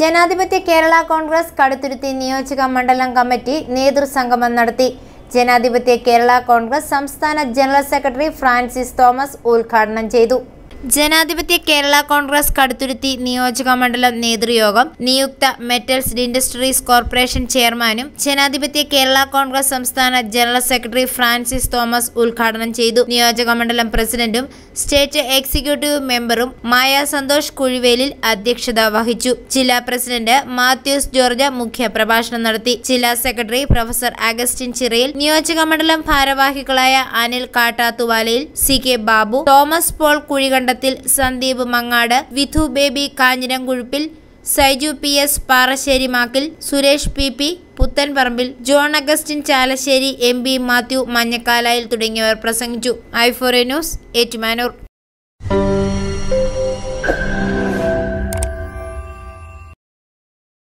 ജനാധിപത്യ കേരള കോൺഗ്രസ് കടുത്തുരുത്തി നിയോജക മണ്ഡലം കമ്മിറ്റി നേതൃസംഗമം നടത്തി ജനാധിപത്യ കേരള കോൺഗ്രസ് സംസ്ഥാന ജനറൽ സെക്രട്ടറി ഫ്രാൻസിസ് തോമസ് ഉദ്ഘാടനം ചെയ്തു ജനാധിപത്യ കേരള കോൺഗ്രസ് കടുത്തുരുത്തി നിയോജക മണ്ഡലം നേതൃയോഗം നിയുക്ത മെറ്റൽസ് ഇൻഡസ്ട്രീസ് കോർപ്പറേഷൻ ചെയർമാനും ജനാധിപത്യ കേരള കോൺഗ്രസ് സംസ്ഥാന ജനറൽ സെക്രട്ടറി ഫ്രാൻസിസ് തോമസ് ഉദ്ഘാടനം ചെയ്തു നിയോജക മണ്ഡലം പ്രസിഡന്റും സ്റ്റേറ്റ് എക്സിക്യൂട്ടീവ് മെമ്പറും മായ സന്തോഷ് കുഴിവേലിൽ അധ്യക്ഷത വഹിച്ചു ജില്ലാ പ്രസിഡന്റ് മാത്യൂസ് ജോർജ് മുഖ്യ പ്രഭാഷണം നടത്തി ജില്ലാ സെക്രട്ടറി പ്രൊഫസർ അഗസ്റ്റിൻ ചിറയിൽ നിയോജക മണ്ഡലം ഭാരവാഹികളായ Anil Kattathuvalayil C K Babu Thomas Paul Kuzhikandathil Sandeep Mangad Vidhu Baby Kanjiramkuzhuppil Saiju P S Makkil Suresh P P Puthenparambil John Augustine Chalassery M P Mathew Manjakalayil തുടങ്ങിയവർ പ്രസംഗിച്ചു ഐഫോറിയ ന്യൂസ് ഏറ്റുമാനൂർ